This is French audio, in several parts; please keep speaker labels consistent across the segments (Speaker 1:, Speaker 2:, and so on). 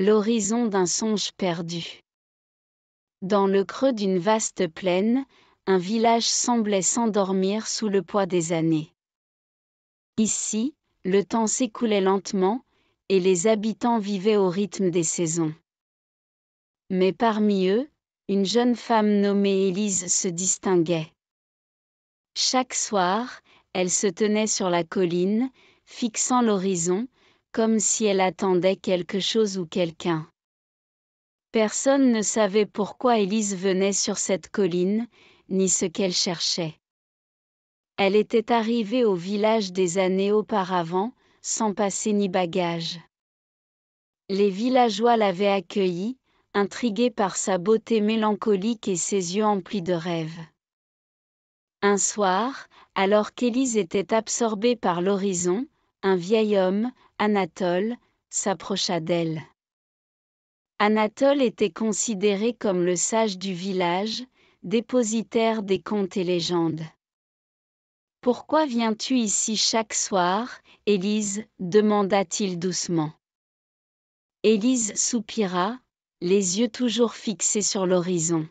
Speaker 1: l'horizon d'un songe perdu. Dans le creux d'une vaste plaine, un village semblait s'endormir sous le poids des années. Ici, le temps s'écoulait lentement, et les habitants vivaient au rythme des saisons. Mais parmi eux, une jeune femme nommée Élise se distinguait. Chaque soir, elle se tenait sur la colline, fixant l'horizon, comme si elle attendait quelque chose ou quelqu'un. Personne ne savait pourquoi Élise venait sur cette colline, ni ce qu'elle cherchait. Elle était arrivée au village des années auparavant, sans passer ni bagages. Les villageois l'avaient accueillie, intrigués par sa beauté mélancolique et ses yeux emplis de rêves. Un soir, alors qu'Élise était absorbée par l'horizon, un vieil homme, Anatole, s'approcha d'elle. Anatole était considéré comme le sage du village, dépositaire des contes et légendes. Pourquoi viens-tu ici chaque soir, Élise demanda-t-il doucement. Élise soupira, les yeux toujours fixés sur l'horizon.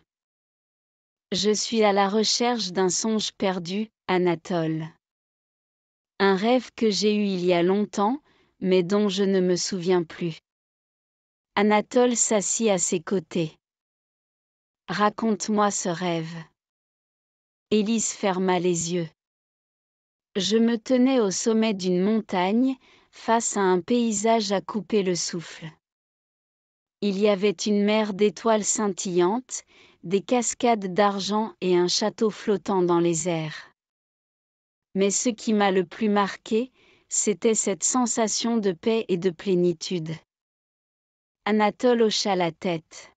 Speaker 1: Je suis à la recherche d'un songe perdu, Anatole. Un rêve que j'ai eu il y a longtemps, mais dont je ne me souviens plus. Anatole s'assit à ses côtés. Raconte-moi ce rêve. Élise ferma les yeux. Je me tenais au sommet d'une montagne, face à un paysage à couper le souffle. Il y avait une mer d'étoiles scintillantes, des cascades d'argent et un château flottant dans les airs. Mais ce qui m'a le plus marqué, c'était cette sensation de paix et de plénitude. Anatole hocha la tête.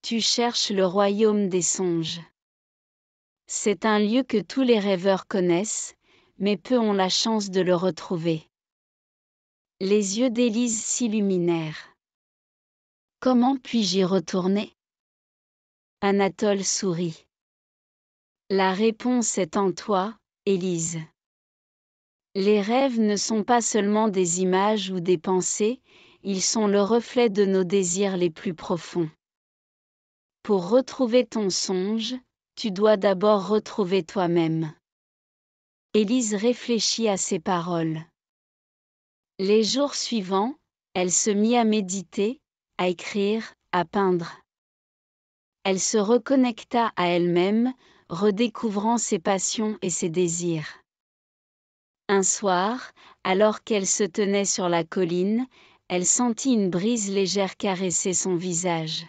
Speaker 1: Tu cherches le royaume des songes. C'est un lieu que tous les rêveurs connaissent, mais peu ont la chance de le retrouver. Les yeux d'Élise s'illuminèrent. Comment puis-je y retourner Anatole sourit. La réponse est en toi, Élise. Les rêves ne sont pas seulement des images ou des pensées, ils sont le reflet de nos désirs les plus profonds. Pour retrouver ton songe, tu dois d'abord retrouver toi-même. Élise réfléchit à ces paroles. Les jours suivants, elle se mit à méditer, à écrire, à peindre. Elle se reconnecta à elle-même, redécouvrant ses passions et ses désirs. Un soir, alors qu'elle se tenait sur la colline, elle sentit une brise légère caresser son visage.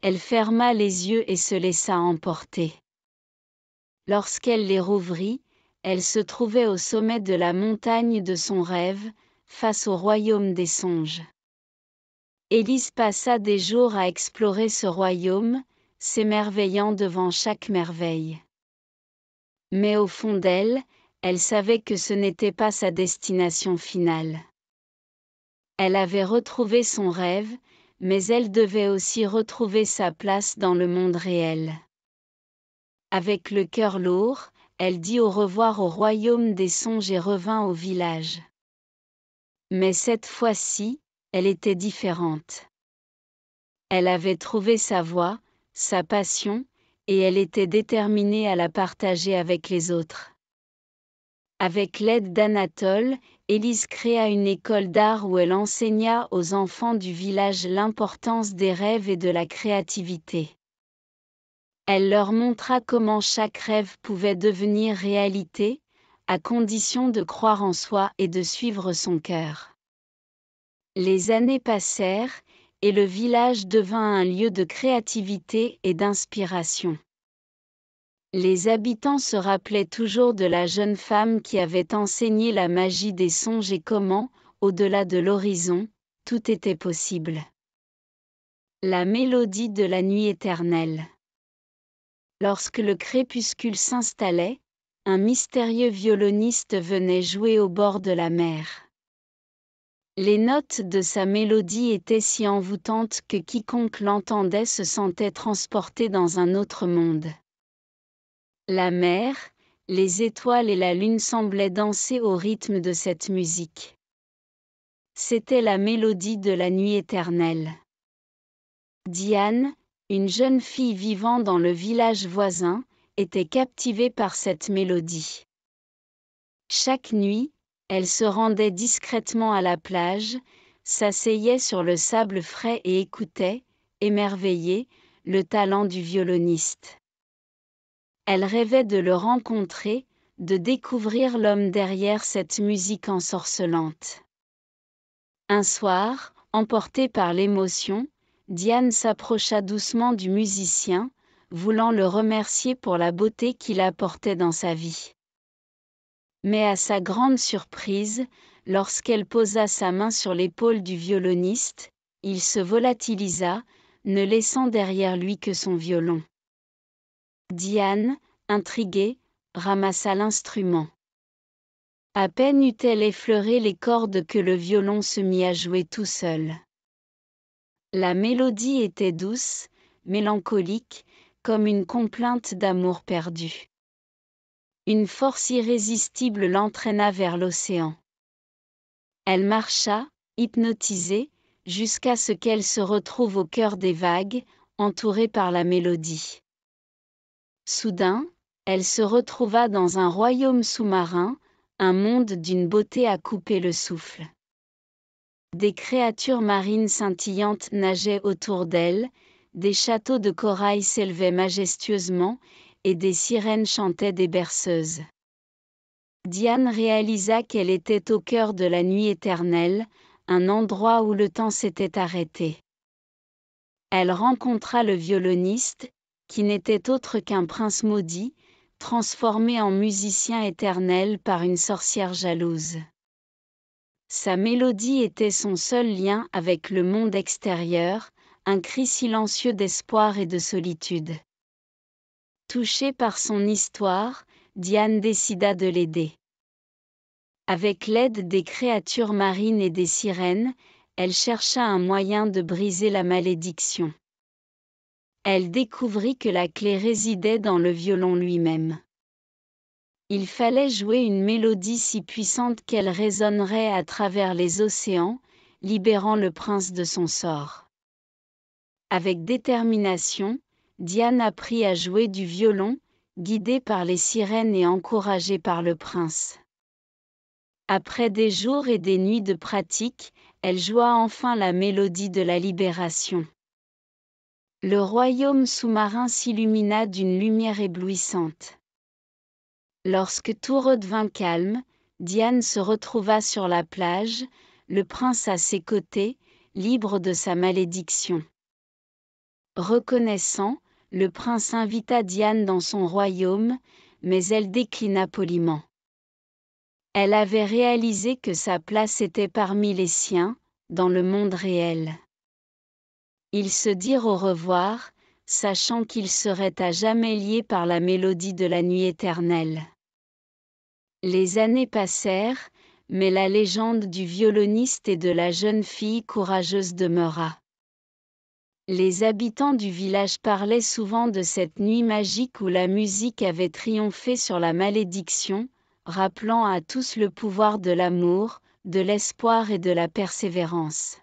Speaker 1: Elle ferma les yeux et se laissa emporter. Lorsqu'elle les rouvrit, elle se trouvait au sommet de la montagne de son rêve, face au royaume des songes. Élise passa des jours à explorer ce royaume, s'émerveillant devant chaque merveille. Mais au fond d'elle, elle savait que ce n'était pas sa destination finale. Elle avait retrouvé son rêve, mais elle devait aussi retrouver sa place dans le monde réel. Avec le cœur lourd, elle dit au revoir au royaume des songes et revint au village. Mais cette fois-ci, elle était différente. Elle avait trouvé sa voie, sa passion, et elle était déterminée à la partager avec les autres. Avec l'aide d'Anatole, Élise créa une école d'art où elle enseigna aux enfants du village l'importance des rêves et de la créativité. Elle leur montra comment chaque rêve pouvait devenir réalité, à condition de croire en soi et de suivre son cœur. Les années passèrent, et le village devint un lieu de créativité et d'inspiration. Les habitants se rappelaient toujours de la jeune femme qui avait enseigné la magie des songes et comment, au-delà de l'horizon, tout était possible. La mélodie de la nuit éternelle. Lorsque le crépuscule s'installait, un mystérieux violoniste venait jouer au bord de la mer. Les notes de sa mélodie étaient si envoûtantes que quiconque l'entendait se sentait transporté dans un autre monde. La mer, les étoiles et la lune semblaient danser au rythme de cette musique. C'était la mélodie de la nuit éternelle. Diane, une jeune fille vivant dans le village voisin, était captivée par cette mélodie. Chaque nuit, elle se rendait discrètement à la plage, s'asseyait sur le sable frais et écoutait, émerveillée, le talent du violoniste. Elle rêvait de le rencontrer, de découvrir l'homme derrière cette musique ensorcelante. Un soir, emportée par l'émotion, Diane s'approcha doucement du musicien, voulant le remercier pour la beauté qu'il apportait dans sa vie. Mais à sa grande surprise, lorsqu'elle posa sa main sur l'épaule du violoniste, il se volatilisa, ne laissant derrière lui que son violon. Diane, intriguée, ramassa l'instrument. À peine eut-elle effleuré les cordes que le violon se mit à jouer tout seul. La mélodie était douce, mélancolique, comme une complainte d'amour perdu. Une force irrésistible l'entraîna vers l'océan. Elle marcha, hypnotisée, jusqu'à ce qu'elle se retrouve au cœur des vagues, entourée par la mélodie. Soudain, elle se retrouva dans un royaume sous-marin, un monde d'une beauté à couper le souffle. Des créatures marines scintillantes nageaient autour d'elle, des châteaux de corail s'élevaient majestueusement, et des sirènes chantaient des berceuses. Diane réalisa qu'elle était au cœur de la nuit éternelle, un endroit où le temps s'était arrêté. Elle rencontra le violoniste, qui n'était autre qu'un prince maudit, transformé en musicien éternel par une sorcière jalouse. Sa mélodie était son seul lien avec le monde extérieur, un cri silencieux d'espoir et de solitude. Touchée par son histoire, Diane décida de l'aider. Avec l'aide des créatures marines et des sirènes, elle chercha un moyen de briser la malédiction elle découvrit que la clé résidait dans le violon lui-même. Il fallait jouer une mélodie si puissante qu'elle résonnerait à travers les océans, libérant le prince de son sort. Avec détermination, Diane apprit à jouer du violon, guidée par les sirènes et encouragée par le prince. Après des jours et des nuits de pratique, elle joua enfin la mélodie de la libération. Le royaume sous-marin s'illumina d'une lumière éblouissante. Lorsque tout redevint calme, Diane se retrouva sur la plage, le prince à ses côtés, libre de sa malédiction. Reconnaissant, le prince invita Diane dans son royaume, mais elle déclina poliment. Elle avait réalisé que sa place était parmi les siens, dans le monde réel. Ils se dirent au revoir, sachant qu'ils seraient à jamais liés par la mélodie de la nuit éternelle. Les années passèrent, mais la légende du violoniste et de la jeune fille courageuse demeura. Les habitants du village parlaient souvent de cette nuit magique où la musique avait triomphé sur la malédiction, rappelant à tous le pouvoir de l'amour, de l'espoir et de la persévérance.